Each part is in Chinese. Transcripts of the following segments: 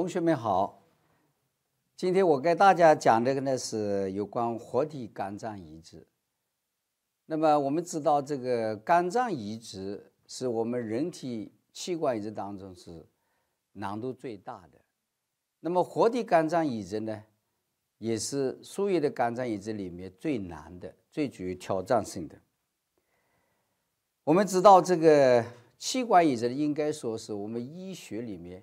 同学们好，今天我给大家讲这个呢是有关活体肝脏移植。那么我们知道，这个肝脏移植是我们人体器官移植当中是难度最大的。那么活体肝脏移植呢，也是所有的肝脏移植里面最难的、最具挑战性的。我们知道，这个器官移植应该说是我们医学里面。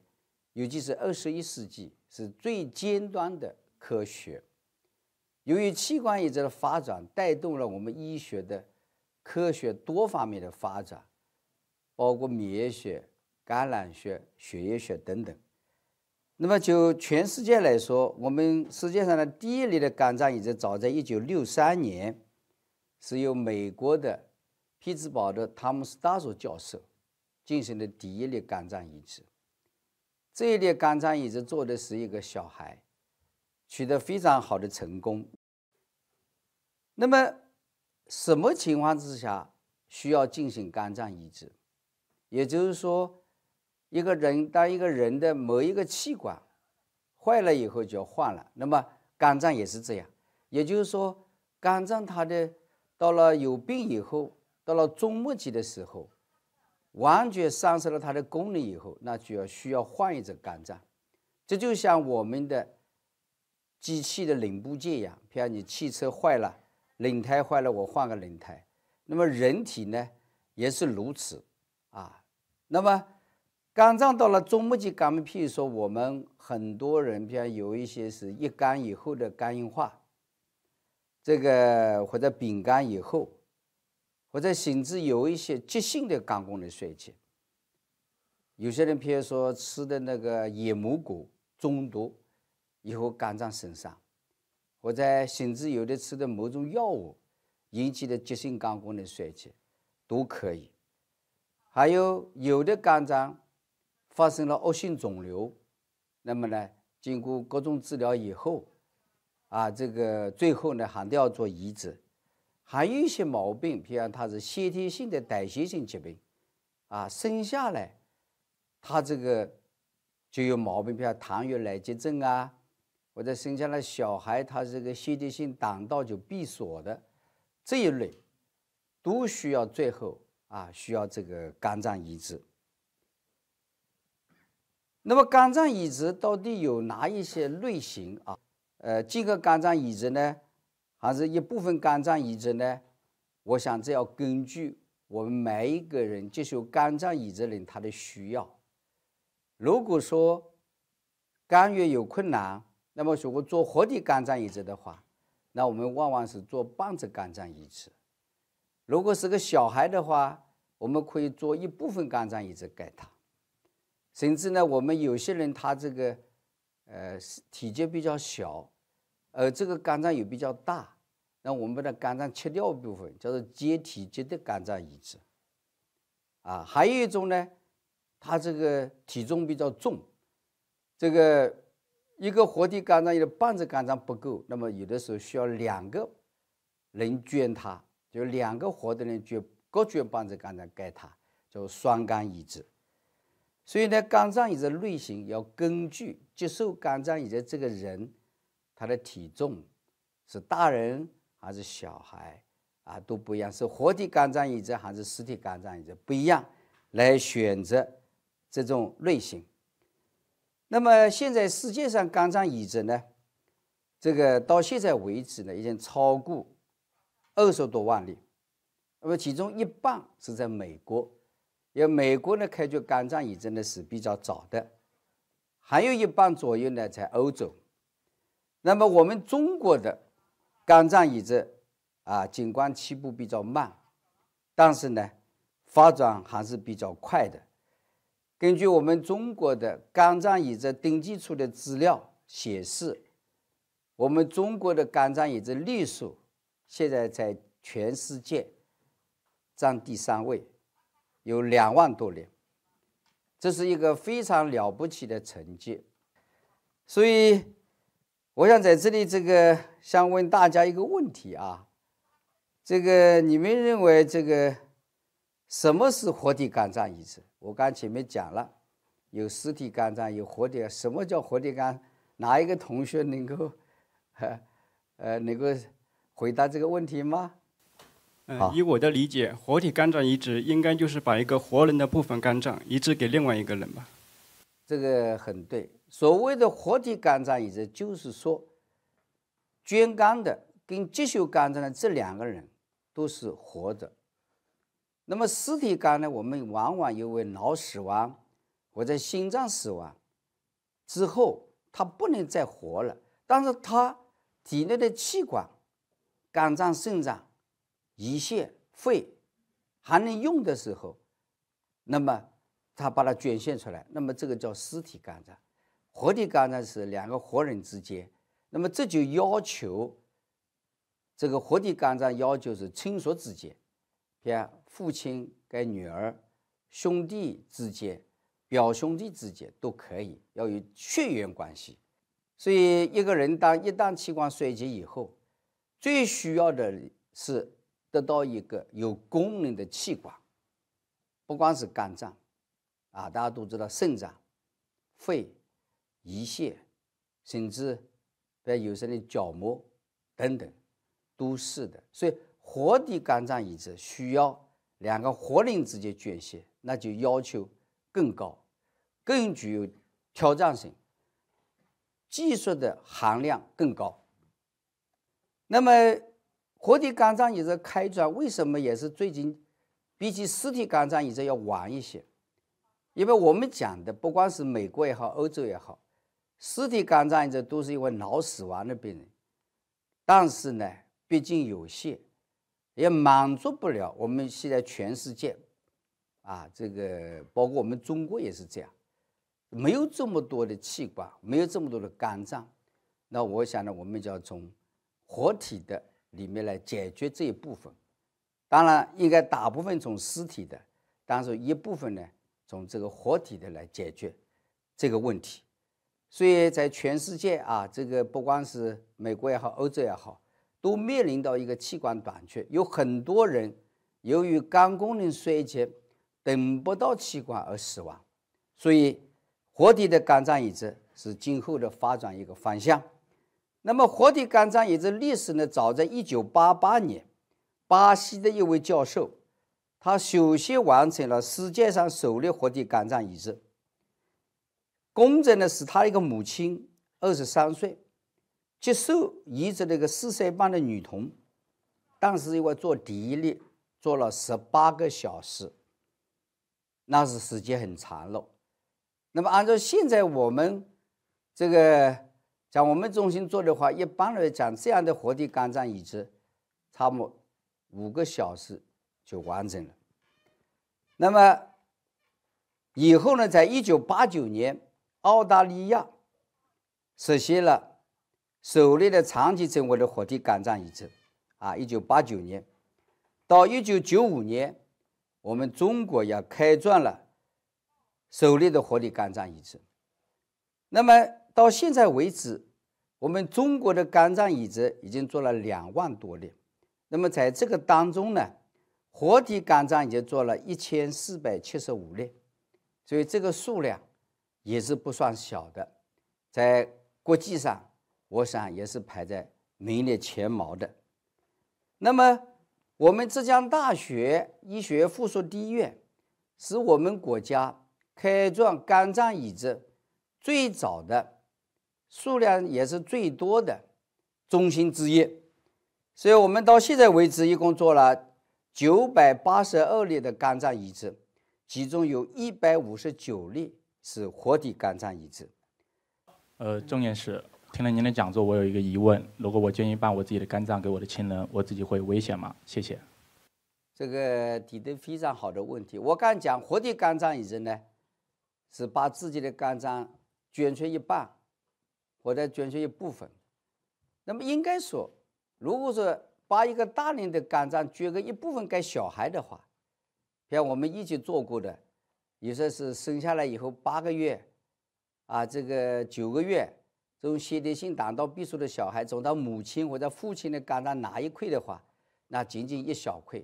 尤其是二十一世纪是最尖端的科学，由于器官移植的发展，带动了我们医学的科学多方面的发展，包括免疫学、感染学、血液学等等。那么就全世界来说，我们世界上的第一例的肝脏移植，早在一九六三年，是由美国的匹兹堡的汤姆斯达索教授进行的第一例肝脏移植。这一列肝脏移植做的是一个小孩，取得非常好的成功。那么，什么情况之下需要进行肝脏移植？也就是说，一个人当一个人的某一个器官坏了以后就要换了，那么肝脏也是这样。也就是说，肝脏它的到了有病以后，到了终末期的时候。完全丧失了它的功能以后，那就要需要换一种肝脏，这就像我们的机器的零部件一样，比如你汽车坏了，轮胎坏了，我换个轮胎。那么人体呢也是如此啊。那么肝脏到了中末期，肝譬如说我们很多人，比如有一些是一肝以后的肝硬化，这个或者丙肝以后。我在甚至有一些急性的肝功能衰竭，有些人譬如说吃的那个野蘑菇中毒以后肝脏损伤，我在甚至有的吃的某种药物引起的急性肝功能衰竭都可以，还有有的肝脏发生了恶性肿瘤，那么呢，经过各种治疗以后，啊，这个最后呢，还得要做移植。还有一些毛病，比如他是先天性的代谢性疾病，啊，生下来他这个就有毛病，比如糖原来尿结啊。或者生下来小孩他这个先天性胆道就闭锁的这一类，都需要最后啊需要这个肝脏移植。那么肝脏移植到底有哪一些类型啊？呃，这个肝脏移植呢？而是一部分肝脏移植呢？我想这要根据我们每一个人接受肝脏移植人他的需要。如果说肝源有困难，那么如果做活体肝脏移植的话，那我们往往是做半只肝脏移植。如果是个小孩的话，我们可以做一部分肝脏移植给他。甚至呢，我们有些人他这个呃体积比较小，呃这个肝脏又比较大。那我们把它肝脏切掉一部分，叫做结体结的肝脏移植，啊，还有一种呢，他这个体重比较重，这个一个活体肝脏一个半只肝脏不够，那么有的时候需要两个人捐他，就两个活的人捐各捐半只肝脏给他，叫双肝移植。所以呢，肝脏移植类型要根据接受肝脏移植这个人他的体重是大人。还是小孩啊都不一样，是活体肝脏移植还是实体肝脏移植不一样，来选择这种类型。那么现在世界上肝脏移植呢，这个到现在为止呢，已经超过二十多万例。那么其中一半是在美国，因为美国呢开展肝脏移植呢是比较早的，还有一半左右呢在欧洲。那么我们中国的。肝脏移植啊，尽管起步比较慢，但是呢，发展还是比较快的。根据我们中国的肝脏移植登记处的资料显示，我们中国的肝脏移植例数现在在全世界占第三位，有两万多人，这是一个非常了不起的成绩。所以。我想在这里，这个想问大家一个问题啊，这个你们认为这个什么是活体肝脏移植？我刚前面讲了，有尸体肝脏，有活体。什么叫活体肝？哪一个同学能够，呃，能够回答这个问题吗？嗯，以我的理解，活体肝脏移植应该就是把一个活人的部分肝脏移植给另外一个人吧？这个很对。所谓的活体肝脏移植，就是说，捐肝的跟接受肝脏的这两个人都是活的。那么尸体肝呢？我们往往因为脑死亡或者心脏死亡之后，他不能再活了，但是他体内的器官、肝脏、肾脏、胰腺、肺还能用的时候，那么他把它捐献出来，那么这个叫尸体肝脏。活体肝脏是两个活人之间，那么这就要求这个活体肝脏要求是亲属之间，像父亲跟女儿、兄弟之间、表兄弟之间都可以，要有血缘关系。所以一个人当一旦器官衰竭以后，最需要的是得到一个有功能的器官，不光是肝脏啊，大家都知道肾脏、肺。胰腺，甚至在有些人的角膜等等，都是的。所以活体肝脏移植需要两个活人直接捐献，那就要求更高，更具有挑战性，技术的含量更高。那么活体肝脏移植开展为什么也是最近，比起尸体肝脏移植要晚一些？因为我们讲的不光是美国也好，欧洲也好。尸体肝脏移植都是因为脑死亡的病人，但是呢，毕竟有限，也满足不了我们现在全世界，啊，这个包括我们中国也是这样，没有这么多的器官，没有这么多的肝脏。那我想呢，我们就要从活体的里面来解决这一部分。当然，应该大部分从尸体的，但是一部分呢，从这个活体的来解决这个问题。所以在全世界啊，这个不光是美国也好，欧洲也好，都面临到一个器官短缺，有很多人由于肝功能衰竭等不到器官而死亡。所以，活体的肝脏移植是今后的发展一个方向。那么，活体肝脏移植历史呢？早在一九八八年，巴西的一位教授，他首先完成了世界上首例活体肝脏移植。公正的是他一个母亲，二十三岁，接受移植那个四岁半的女童，当时因为做第一例，做了十八个小时，那是时间很长了。那么按照现在我们这个讲，我们中心做的话，一般来讲这样的活体肝脏移植，差不多五个小时就完整了。那么以后呢，在一九八九年。澳大利亚实现了首例的长期存活的活体肝脏移植，啊，一九八九年到一九九五年，我们中国也开创了首例的活体肝脏移植。那么到现在为止，我们中国的肝脏移植已经做了两万多例。那么在这个当中呢，活体肝脏已经做了一千四百七十五例，所以这个数量。也是不算小的，在国际上，我想也是排在名列前茅的。那么，我们浙江大学医学附属第一院是我们国家开创肝脏移植最早的，数量也是最多的中心之一。所以，我们到现在为止一共做了九百八十二例的肝脏移植，其中有一百五十九例。是活体肝脏移植。呃，钟院士，听了您的讲座，我有一个疑问：如果我捐一半我自己的肝脏给我的亲人，我自己会危险吗？谢谢。这个提的非常好的问题。我刚讲活体肝脏移植呢，是把自己的肝脏捐出一半，或者捐出一部分。那么应该说，如果说把一个大人的肝脏捐个一部分给小孩的话，像我们一起做过的。有说是生下来以后八个月，啊，这个九个月，这种先天性胆道闭锁的小孩，从到母亲或者父亲的肝脏拿一块的话，那仅仅一小块，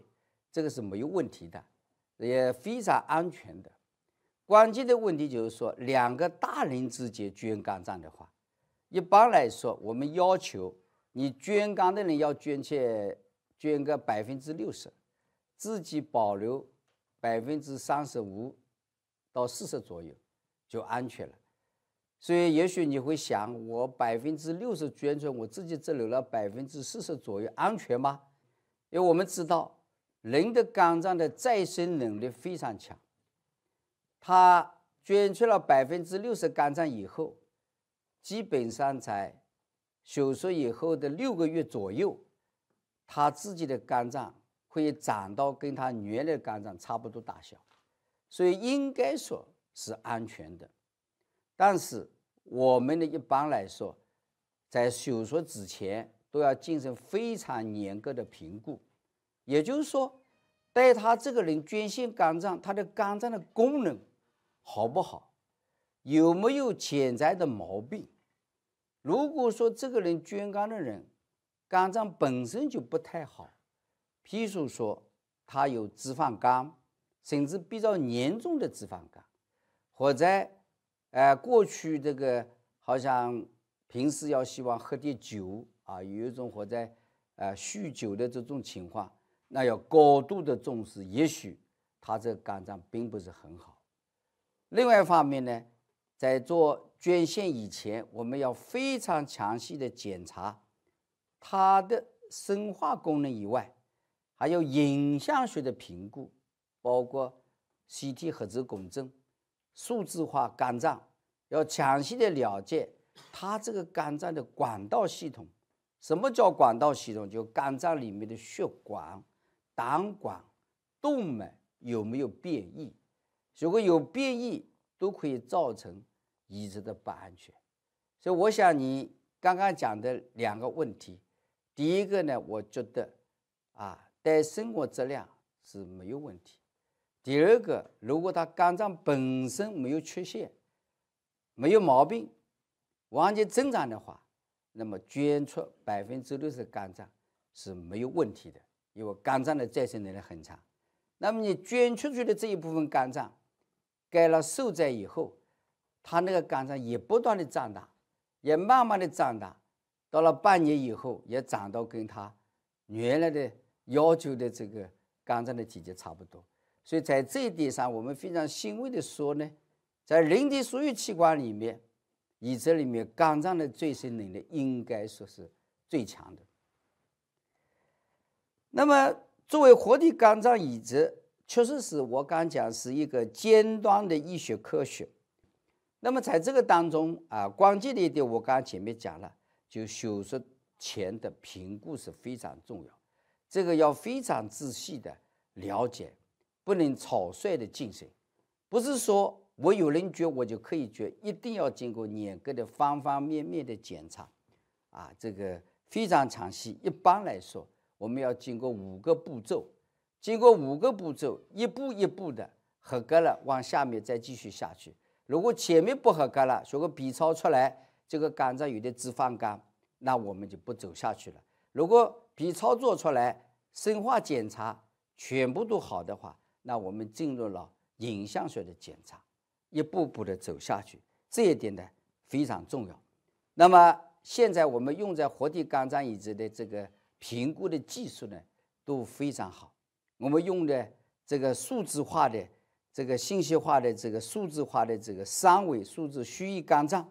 这个是没有问题的，也非常安全的。关键的问题就是说，两个大人之间捐肝脏的话，一般来说，我们要求你捐肝的人要捐去捐个百分之六十，自己保留百分之三十五。到四十左右就安全了，所以也许你会想，我百分之六十捐出，我自己只留了百分之四十左右，安全吗？因为我们知道人的肝脏的再生能力非常强，他捐出了百分之六十肝脏以后，基本上在手术以后的六个月左右，他自己的肝脏会长到跟他原来肝脏差不多大小。所以应该说是安全的，但是我们的一般来说，在手术之前都要进行非常严格的评估，也就是说，对他这个人捐献肝脏，他的肝脏的功能好不好，有没有潜在的毛病？如果说这个人捐肝的人，肝脏本身就不太好，譬如说他有脂肪肝。甚至比较严重的脂肪肝，或者，呃，过去这个好像平时要希望喝点酒啊，有一种或者，呃，酗酒的这种情况，那要高度的重视。也许他这肝脏并不是很好。另外一方面呢，在做捐献以前，我们要非常详细的检查他的生化功能以外，还有影像学的评估。包括 CT 核磁共振、数字化肝脏，要详细的了解它这个肝脏的管道系统。什么叫管道系统？就肝脏里面的血管、胆管、动脉有没有变异？如果有变异，都可以造成移植的不安全。所以，我想你刚刚讲的两个问题，第一个呢，我觉得啊，对生活质量是没有问题。第二个，如果他肝脏本身没有缺陷、没有毛病、完全正常的话，那么捐出百分之六十肝脏是没有问题的，因为肝脏的再生能力很强。那么你捐出去的这一部分肝脏，给了受灾以后，他那个肝脏也不断的长大，也慢慢的长大，到了半年以后，也长到跟他原来的要求的这个肝脏的体积差不多。所以在这一点上，我们非常欣慰的说呢，在人体所有器官里面，椅子里面肝脏的再生能力应该说是最强的。那么作为活体肝脏移植，确实是我刚讲是一个尖端的医学科学。那么在这个当中啊，关键的一点我刚前面讲了，就手术前的评估是非常重要，这个要非常仔细的了解。不能草率的进水，不是说我有人捐我就可以捐，一定要经过严格的方方面面的检查，啊，这个非常详细。一般来说，我们要经过五个步骤，经过五个步骤，一步一步的合格了，往下面再继续下去。如果前面不合格了，学个 B 超出来这个肝脏有点脂肪肝，那我们就不走下去了。如果 B 超做出来，生化检查全部都好的话，那我们进入了影像学的检查，一步步的走下去，这一点呢非常重要。那么现在我们用在活体肝脏移植的这个评估的技术呢都非常好。我们用的这个数字化的、这个信息化的、这个数字化的这个三维数字虚拟肝脏，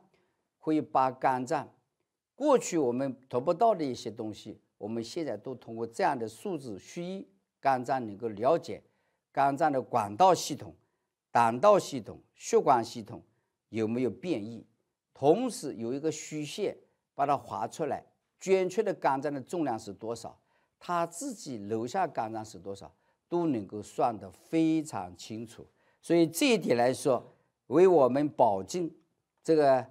可以把肝脏过去我们得不到的一些东西，我们现在都通过这样的数字虚拟肝脏能够了解。肝脏的管道系统、胆道系统、血管系统有没有变异？同时有一个虚线把它划出来，捐出的肝脏的重量是多少？他自己楼下肝脏是多少？都能够算得非常清楚。所以这一点来说，为我们保证这个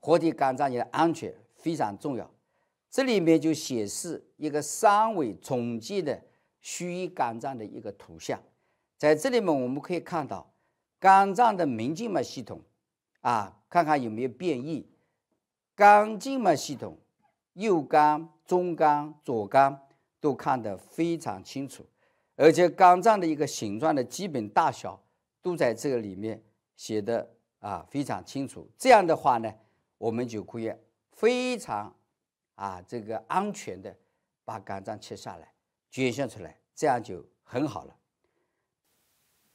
活体肝脏的安全非常重要。这里面就显示一个三维重建的虚拟肝脏的一个图像。在这里面我们可以看到肝脏的门静脉系统啊，看看有没有变异。肝静脉系统、右肝、中肝、左肝都看得非常清楚，而且肝脏的一个形状的基本大小都在这个里面写的啊非常清楚。这样的话呢，我们就可以非常啊这个安全的把肝脏切下来捐献出来，这样就很好了。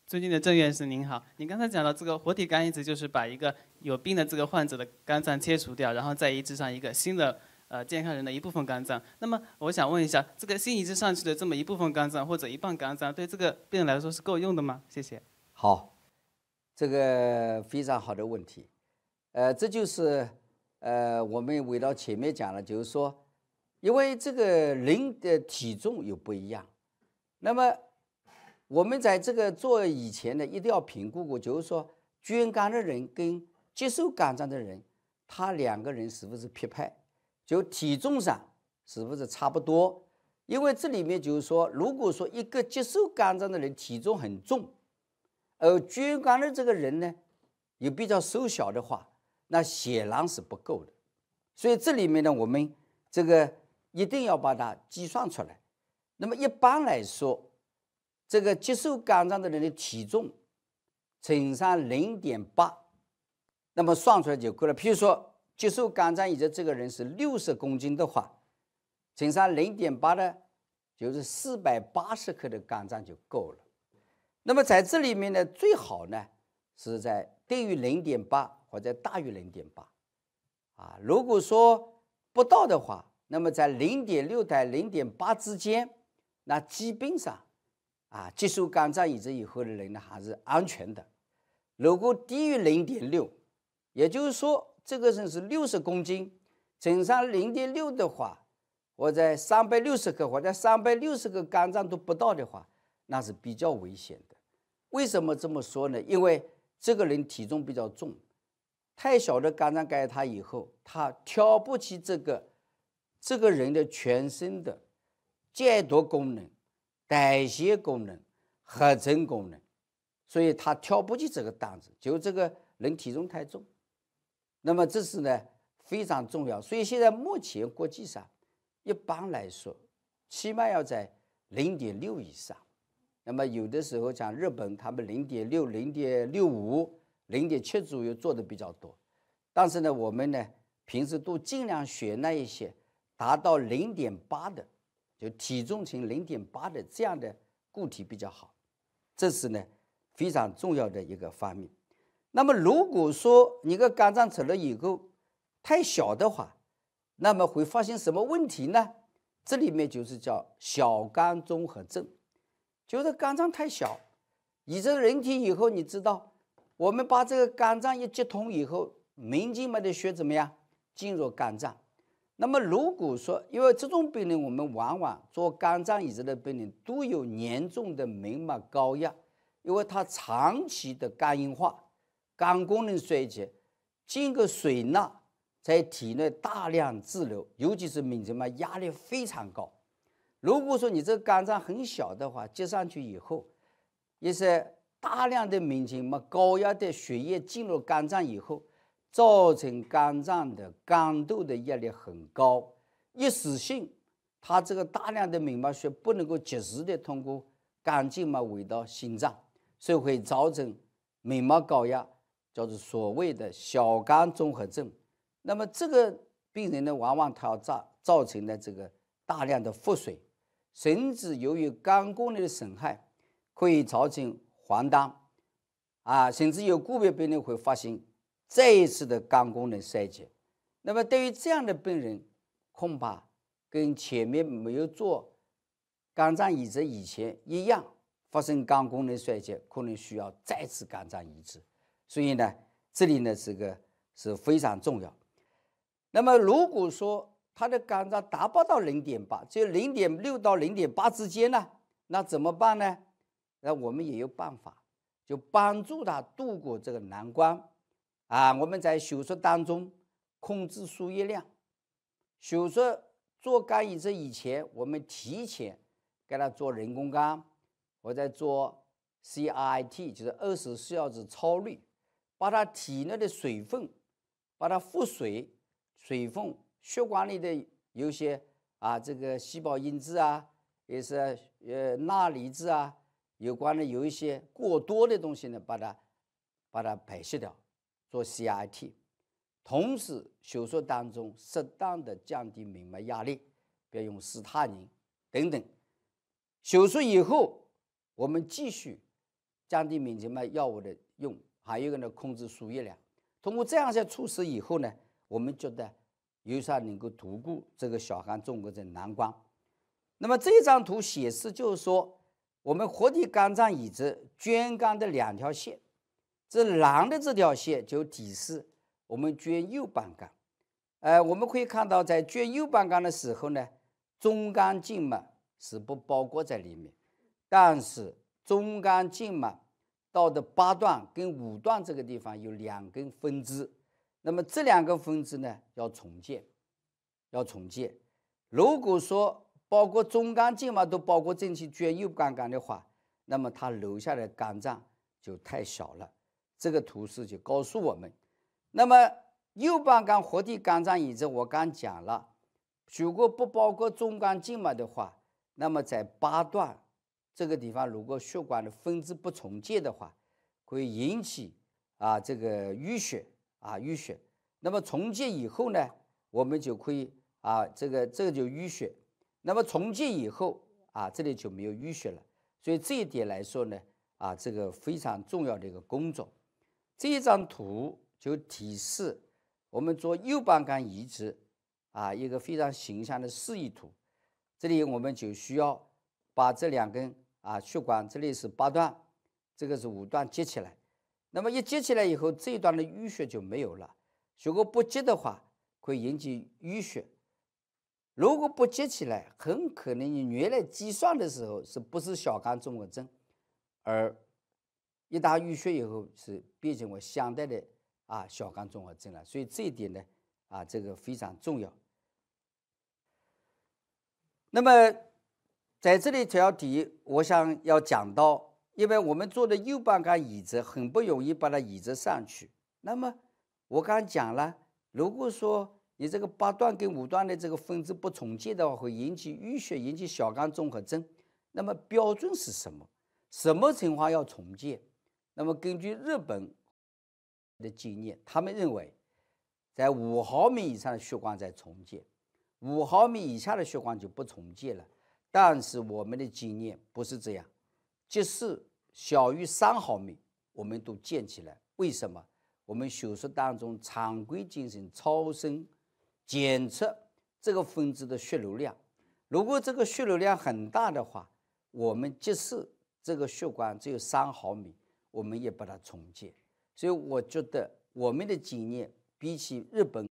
尊敬的郑院士，您好，你刚才讲到这个活体肝移植，就是把一个有病的这个患者的肝脏切除掉，然后再移植上一个新的呃健康人的一部分肝脏。那么我想问一下，这个新移植上去的这么一部分肝脏或者一半肝脏，对这个病人来说是够用的吗？谢谢。好，这个非常好的问题，呃，这就是呃我们围绕前面讲了，就是说，因为这个人的体重有不一样，那么。我们在这个做以前呢，一定要评估过，就是说，捐肝的人跟接受肝脏的人，他两个人是不是匹配？就体重上是不是差不多？因为这里面就是说，如果说一个接受肝脏的人体重很重，而捐肝的这个人呢，又比较瘦小的话，那显然是不够的。所以这里面呢，我们这个一定要把它计算出来。那么一般来说，这个接受肝脏的人的体重乘上零点八，那么算出来就够了。比如说，接受肝脏移植这个人是六十公斤的话，乘上零点八呢，就是四百八十克的肝脏就够了。那么在这里面呢，最好呢是在低于零点八或者大于零点八啊。如果说不到的话，那么在零点六到零点八之间，那基本上。啊，接受肝脏移植以后的人呢，还是安全的。如果低于零点六，也就是说，这个人是六十公斤，乘上零点六的话，我在三百六十克，我在三百六十个肝脏都不到的话，那是比较危险的。为什么这么说呢？因为这个人体重比较重，太小的肝脏给他以后，他挑不起这个这个人的全身的戒毒功能。代谢功能、合成功能，所以他挑不起这个担子，就这个人体重太重。那么这是呢非常重要。所以现在目前国际上一般来说，起码要在零点六以上。那么有的时候像日本，他们零点六、零点六五、零点七左右做的比较多。但是呢，我们呢平时都尽量选那一些达到零点八的。就体重乘零点八的这样的固体比较好，这是呢非常重要的一个方面。那么如果说你个肝脏扯了以后太小的话，那么会发现什么问题呢？这里面就是叫小肝综合症，就是肝脏太小，你这人体以后你知道，我们把这个肝脏一接通以后，门静脉的血怎么样进入肝脏？那么如果说，因为这种病人，我们往往做肝脏移植的病人都有严重的门脉高压，因为他长期的肝硬化、肝功能衰竭，经过水钠在体内大量滞留，尤其是明静脉压力非常高。如果说你这个肝脏很小的话，接上去以后，一些大量的明静脉高压的血液进入肝脏以后。造成肝脏的肝窦的压力很高，一次性，它这个大量的门巴血不能够及时的通过肝静脉回到心脏，所以会造成门巴高压，叫做所谓的小肝综合症。那么这个病人呢，往往他造造成的这个大量的腹水，甚至由于肝功能的损害，可以造成黄疸，啊，甚至有个别病人会发生。再一次的肝功能衰竭，那么对于这样的病人，恐怕跟前面没有做肝脏移植以前一样，发生肝功能衰竭，可能需要再次肝脏移植。所以呢，这里呢这个是非常重要。那么如果说他的肝脏达不到零点八，就零点六到零点八之间呢，那怎么办呢？那我们也有办法，就帮助他度过这个难关。啊，我们在手术当中控制输液量。手术做肝移植以前，我们提前给他做人工肝，或者做 C R I T，就是二十四小时超滤，把他体内的水分、把它腹水、水分、血管里的有些啊，这个细胞因子啊，也是呃钠离子啊，有关的有一些过多的东西呢，把它把它排泄掉。做 CIT，同时手术当中适当的降低门脉压力，别用斯他宁等等。手术以后，我们继续降低门静脉药物的用，还有一个呢控制输液量。通过这样一些措施以后呢，我们觉得有望能够度过这个小寒综合征难关。那么这张图显示就是说，我们活体肝脏移植捐肝的两条线。这蓝的这条线就提示我们捐右半肝。呃，我们可以看到，在捐右半肝的时候呢，中肝静脉是不包括在里面，但是中肝静脉到的八段跟五段这个地方有两根分支，那么这两根分支呢要重建，要重建。如果说包括中肝静脉都包括进去捐右半肝的话，那么它留下的肝脏就太小了。这个图示就告诉我们，那么右半肝活体肝脏移植，我刚讲了，如果不包括中肝静脉的话，那么在八段这个地方，如果血管的分支不重建的话，会引起啊这个淤血啊淤血。那么重建以后呢，我们就可以啊这个这个就淤血。那么重建以后啊这里就没有淤血了。所以这一点来说呢啊这个非常重要的一个工作。这张图就提示我们做右半杆移植啊，一个非常形象的示意图。这里我们就需要把这两根啊血管，这里是八段，这个是五段接起来。那么一接起来以后，这一段的淤血就没有了。如果不接的话，会引起淤血。如果不接起来，很可能你原来计算的时候是不是小肝综合征，而。一旦淤血以后是变成我现对的啊小肝综合症了，所以这一点呢啊这个非常重要。那么在这里主要提，我想要讲到，因为我们坐的右半肝椅子很不容易把它椅植上去。那么我刚讲了，如果说你这个八段跟五段的这个分支不重建的话，会引起淤血，引起小肝综合症。那么标准是什么？什么情况要重建？那么根据日本的经验，他们认为在五毫米以上的血管在重建，五毫米以下的血管就不重建了。但是我们的经验不是这样，即使小于三毫米，我们都建起来。为什么？我们手术当中常规进行超声检测这个分支的血流量，如果这个血流量很大的话，我们即使这个血管只有三毫米。我们也把它重建，所以我觉得我们的经验比起日本，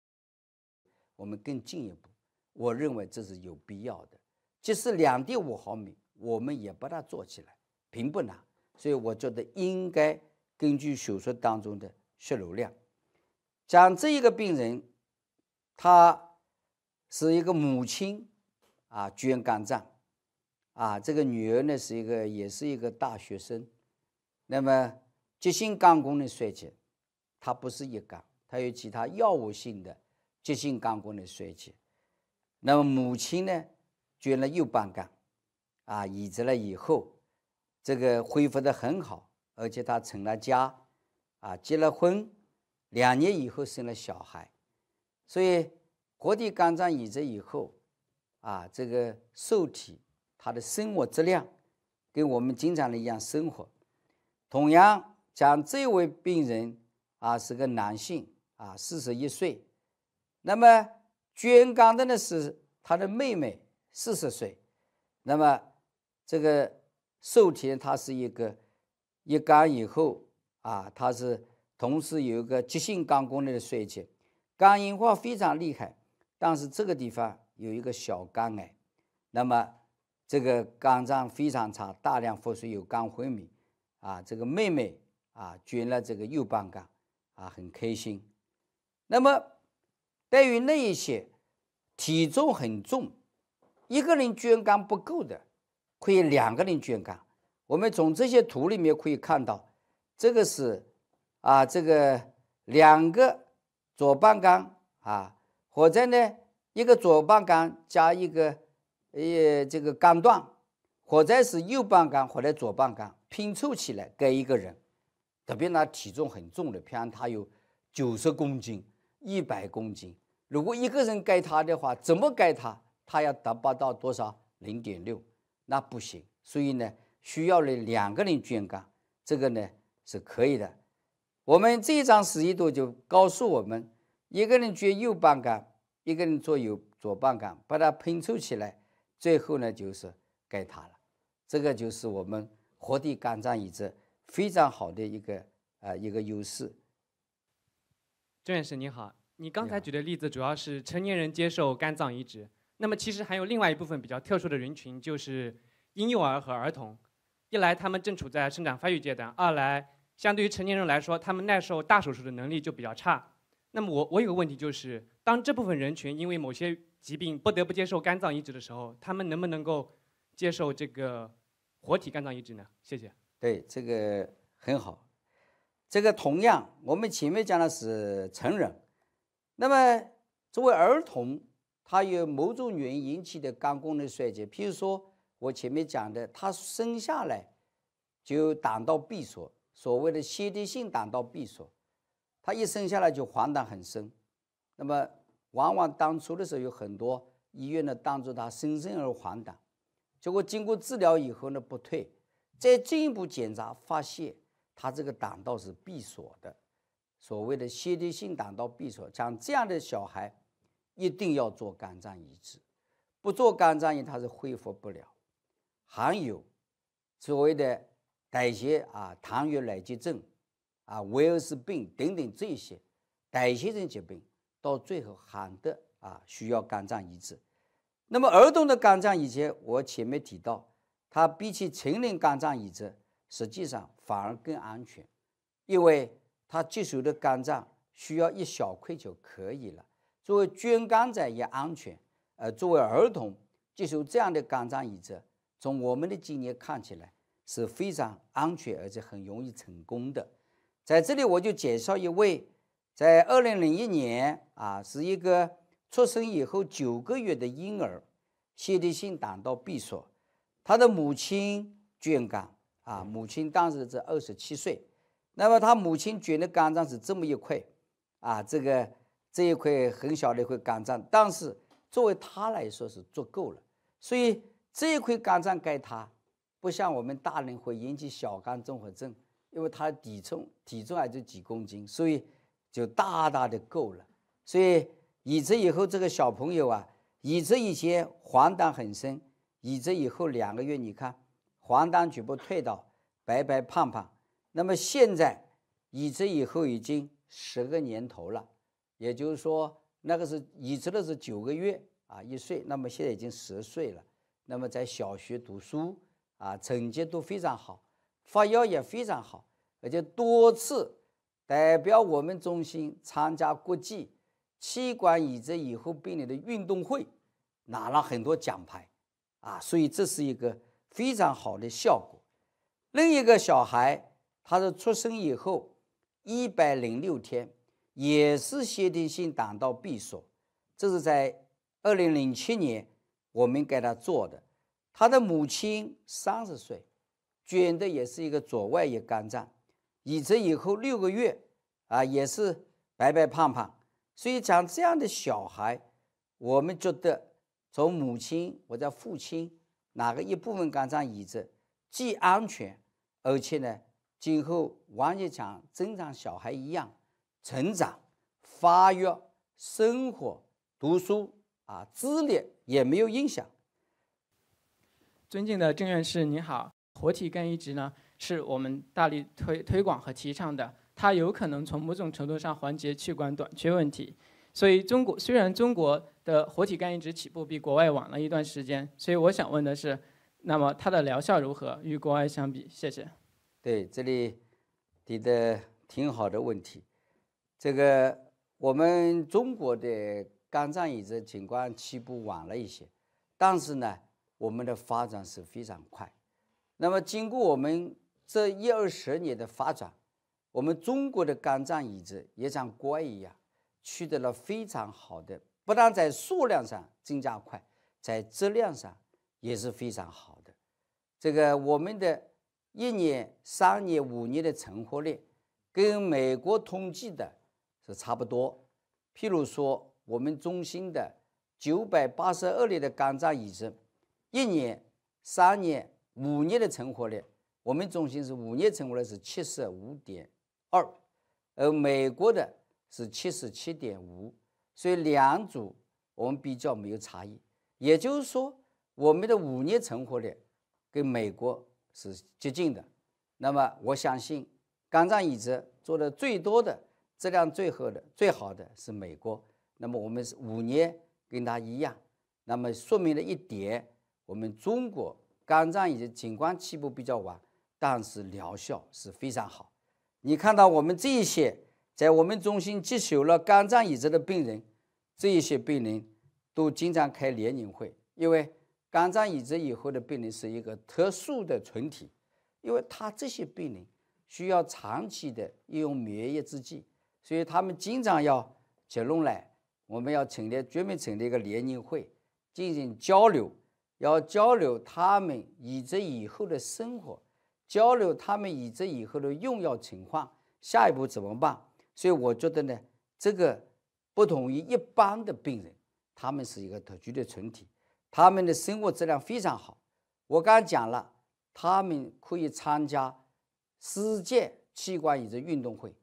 我们更进一步。我认为这是有必要的，即使两点五毫米，我们也把它做起来，平不难。所以我觉得应该根据手术当中的血流量。讲这一个病人，他是一个母亲，啊，捐肝脏，啊，这个女儿呢是一个，也是一个大学生。那么，急性肝功能衰竭，它不是一肝，它有其他药物性的急性肝功能衰竭。那么母亲呢，捐了右半肝，啊，移植了以后，这个恢复的很好，而且她成了家，啊，结了婚，两年以后生了小孩，所以活体肝脏移植以后，啊，这个受体他的生活质量，跟我们经常的一样生活。同样讲，这位病人啊是个男性啊，四十一岁。那么捐肝的呢是他的妹妹，四十岁。那么这个受田他是一个一肝以后啊，他是同时有一个急性肝功能的衰竭，肝硬化非常厉害，但是这个地方有一个小肝癌。那么这个肝脏非常差，大量腹水，有肝昏迷。啊，这个妹妹啊捐了这个右半杆，啊很开心。那么，对于那一些体重很重，一个人捐杆不够的，可以两个人捐杆。我们从这些图里面可以看到，这个是啊，这个两个左半杆啊，或者呢一个左半杆加一个呃这个杆段。或者，是右半杆，或者左半杆拼凑起来，给一个人，特别那体重很重的，比如他有九十公斤、一百公斤，如果一个人给他的话，怎么给他，他要达不到多少零点六，那不行。所以呢，需要呢两个人捐肝，这个呢是可以的。我们这张示意图就告诉我们，一个人捐右半杆，一个人做右左半杆，把它拼凑起来，最后呢就是给他了。这个就是我们活体肝脏移植非常好的一个啊一个优势。郑院士你好，你刚才举的例子主要是成年人接受肝脏移植，那么其实还有另外一部分比较特殊的人群，就是婴幼儿和儿童。一来他们正处在生长发育阶段，二来相对于成年人来说，他们耐受大手术的能力就比较差。那么我我有个问题就是，当这部分人群因为某些疾病不得不接受肝脏移植的时候，他们能不能够？接受这个活体肝脏移植呢？谢谢。对这个很好。这个同样，我们前面讲的是成人。那么作为儿童，他有某种原因引起的肝功能衰竭，譬如说我前面讲的，他生下来就有胆道闭锁，所谓的先天性胆道闭锁，他一生下来就黄疸很深。那么往往当初的时候，有很多医院呢，当做他新生儿黄疸。结果经过治疗以后呢，不退。再进一步检查发现，他这个胆道是闭锁的，所谓的先天性胆道闭锁。像这样的小孩，一定要做肝脏移植，不做肝脏移他是恢复不了。还有，所谓的代谢啊，糖原累积症啊，威尔氏病等等这些代谢性疾病，到最后还得啊需要肝脏移植。那么儿童的肝脏移植，我前面提到，它比起成人肝脏移植，实际上反而更安全，因为它接手的肝脏需要一小块就可以了。作为捐肝者也安全，呃，作为儿童接受这样的肝脏移植，从我们的经验看起来是非常安全而且很容易成功的。在这里我就介绍一位，在二零零一年啊，是一个。出生以后九个月的婴儿，谢立新胆道闭锁，他的母亲捐肝啊，母亲当时是二十七岁，那么他母亲捐的肝脏是这么一块，啊，这个这一块很小的一块肝脏，但是作为他来说是足够了，所以这一块肝脏给他，不像我们大人会引起小肝综合症，因为他体重体重也就几公斤，所以就大大的够了，所以。移植以后，这个小朋友啊，移植以前黄疸很深，移植以后两个月，你看黄疸全部退到白白胖胖。那么现在移植以后已经十个年头了，也就是说，那个是移植的是九个月啊，一岁，那么现在已经十岁了。那么在小学读书啊，成绩都非常好，发育也非常好，而且多次代表我们中心参加国际。器官移植以后，病你的运动会拿了很多奖牌，啊，所以这是一个非常好的效果。另一个小孩，他是出生以后一百零六天，也是先天性胆道闭锁，这是在二零零七年我们给他做的。他的母亲三十岁，捐的也是一个左外叶肝脏。移植以后六个月，啊，也是白白胖胖。所以讲这样的小孩，我们觉得从母亲或者父亲哪个一部分肝上椅子，既安全，而且呢，今后完全像正常小孩一样成长、发育、生活、读书啊，智力也没有影响。尊敬的郑院士，您好，活体肝移植呢，是我们大力推推广和提倡的。它有可能从某种程度上缓解器官短缺问题，所以中国虽然中国的活体肝移植起步比国外晚了一段时间，所以我想问的是，那么它的疗效如何与国外相比？谢谢。对，这里提的挺好的问题。这个我们中国的肝脏移植尽管起步晚了一些，但是呢，我们的发展是非常快。那么经过我们这一二十年的发展。我们中国的肝脏移植也像国外一样，取得了非常好的，不但在数量上增加快，在质量上也是非常好的。这个我们的一年、三年、五年的存活率，跟美国统计的是差不多。譬如说，我们中心的九百八十二例的肝脏移植，一年、三年、五年的存活率，我们中心是五年存活率是七十五点。二，而美国的是七十七点五，所以两组我们比较没有差异，也就是说，我们的五年存活率跟美国是接近的。那么我相信，肝脏移植做的最多的、质量最好的、最好的是美国。那么我们是五年跟他一样，那么说明了一点，我们中国肝脏移植尽管起步比较晚，但是疗效是非常好。你看到我们这一些在我们中心接手了肝脏移植的病人，这一些病人都经常开联营会，因为肝脏移植以后的病人是一个特殊的群体，因为他这些病人需要长期的用免疫制剂，所以他们经常要结弄来，我们要成立专门成立一个联营会进行交流，要交流他们移植以后的生活。交流他们移植以后的用药情况，下一步怎么办？所以我觉得呢，这个不同于一般的病人，他们是一个特殊的群体，他们的生活质量非常好。我刚才讲了，他们可以参加世界器官移植运动会，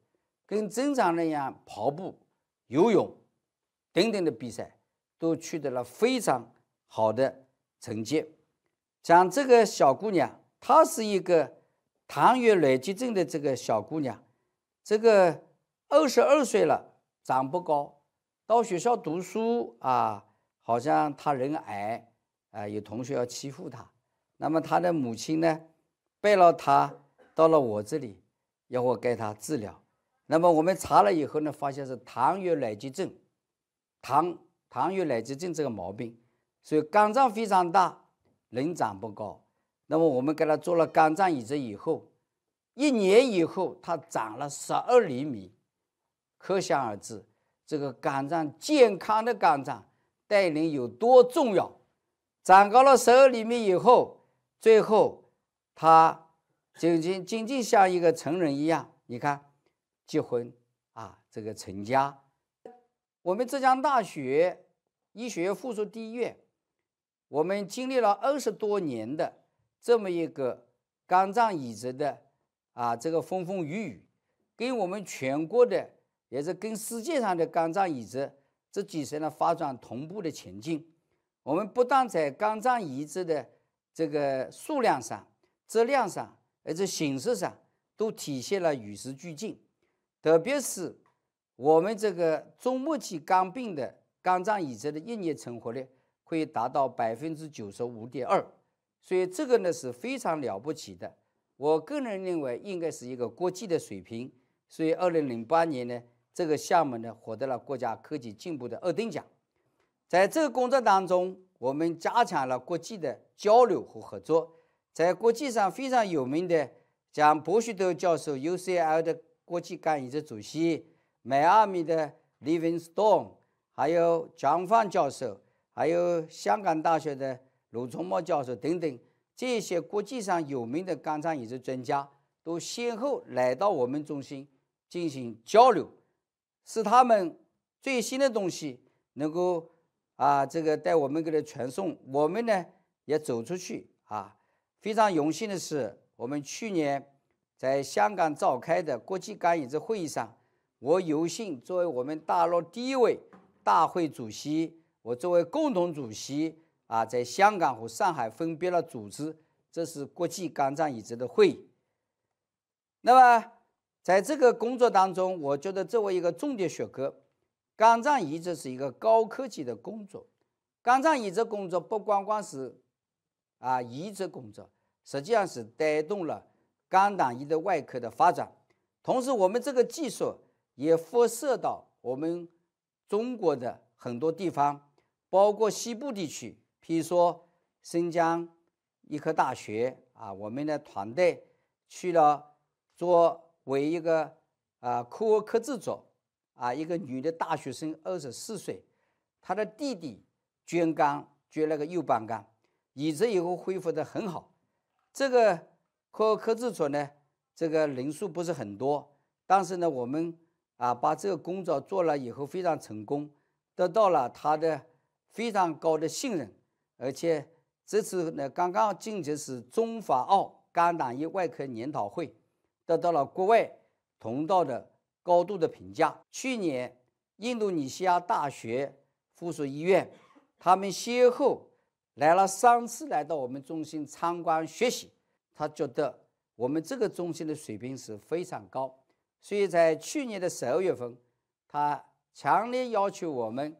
跟正常人一样跑步、游泳等等的比赛，都取得了非常好的成绩。像这个小姑娘。她是一个糖原累积症的这个小姑娘，这个二十二岁了，长不高，到学校读书啊，好像她人矮，啊，有同学要欺负她。那么她的母亲呢，背了她到了我这里，要我给她治疗。那么我们查了以后呢，发现是糖原累积症，糖糖原累积症这个毛病，所以肝脏非常大，人长不高。那么我们给他做了肝脏移植以后，一年以后他长了十二厘米，可想而知，这个肝脏健康的肝脏带领有多重要。长高了十二厘米以后，最后他仅仅仅仅像一个成人一样。你看，结婚啊，这个成家。我们浙江大学医学附属第一院，我们经历了二十多年的。这么一个肝脏移植的啊，这个风风雨雨，跟我们全国的，也是跟世界上的肝脏移植这几十年发展同步的前进。我们不但在肝脏移植的这个数量上、质量上，而且形式上都体现了与时俱进。特别是我们这个中末期肝病的肝脏移植的一年存活率可以达到百分之九十五点二。所以这个呢是非常了不起的，我个人认为应该是一个国际的水平。所以二零零八年呢，这个项目呢获得了国家科技进步的二等奖。在这个工作当中，我们加强了国际的交流和合作，在国际上非常有名的，像博学德教授 （UCL 的国际肝移植主席）、迈阿密的 Livingston，e 还有蒋帆教授，还有香港大学的。卢崇茂教授等等这些国际上有名的肝脏移植专家都先后来到我们中心进行交流，使他们最新的东西能够啊这个带我们给他传送。我们呢也走出去啊，非常荣幸的是，我们去年在香港召开的国际肝移植会议上，我有幸作为我们大陆第一位大会主席，我作为共同主席。啊，在香港和上海分别了组织，这是国际肝脏移植的会议。那么，在这个工作当中，我觉得作为一个重点学科，肝脏移植是一个高科技的工作。肝脏移植工作不光光是啊移植工作，实际上是带动了肝胆胰的外科的发展。同时，我们这个技术也辐射到我们中国的很多地方，包括西部地区。比如说，新疆医科大学啊，我们的团队去了，作为一个啊，科沃克制作啊，一个女的大学生，二十四岁，她的弟弟捐肝，捐了个右半肝，移植以后恢复的很好。这个科沃克制作呢，这个人数不是很多，但是呢，我们啊把这个工作做了以后非常成功，得到了他的非常高的信任。而且这次呢，刚刚进行是中法澳肝胆胰外科研讨会，得到了国外同道的高度的评价。去年，印度尼西亚大学附属医院，他们先后来了三次来到我们中心参观学习，他觉得我们这个中心的水平是非常高，所以在去年的十二月份，他强烈要求我们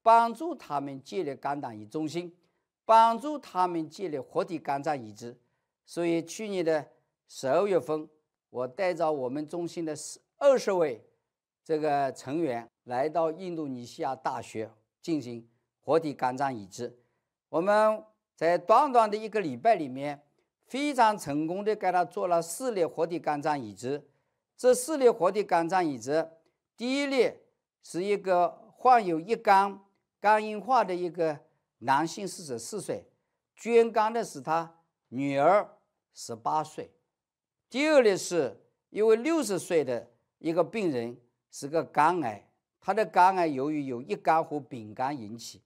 帮助他们建立肝胆胰中心。帮助他们建立活体肝脏移植，所以去年的十二月份，我带着我们中心的十二十位这个成员来到印度尼西亚大学进行活体肝脏移植。我们在短短的一个礼拜里面，非常成功的给他做了四例活体肝脏移植。这四例活体肝脏移植，第一例是一个患有乙肝、肝硬化的一个。男性四十四岁，捐肝的是他女儿十八岁。第二例是，一位六十岁的一个病人是个肝癌，他的肝癌由于有一肝和丙肝引起，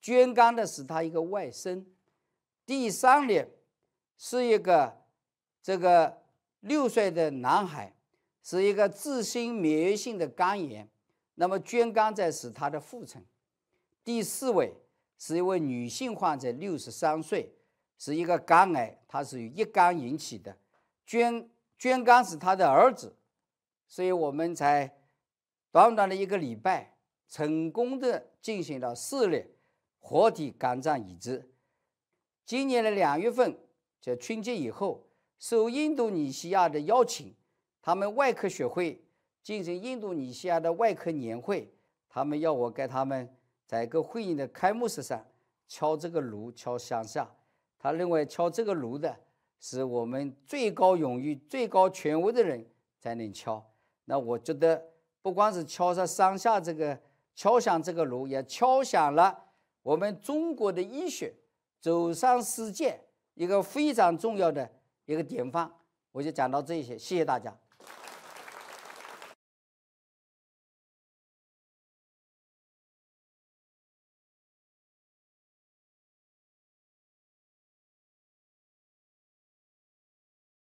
捐肝的是他一个外甥。第三列是一个这个六岁的男孩，是一个自身免疫性的肝炎，那么捐肝在是他的父亲。第四位。是一位女性患者，六十三岁，是一个肝癌，它是由乙肝引起的。捐捐肝是她的儿子，所以我们才短短的一个礼拜，成功的进行了四例活体肝脏移植。今年的两月份，就春节以后，受印度尼西亚的邀请，他们外科学会进行印度尼西亚的外科年会，他们要我给他们。在一个会议的开幕式上敲这个炉敲响下，他认为敲这个炉的是我们最高荣誉最高权威的人才能敲。那我觉得不光是敲上山下这个敲响这个炉，也敲响了我们中国的医学走上世界一个非常重要的一个典范。我就讲到这些，谢谢大家。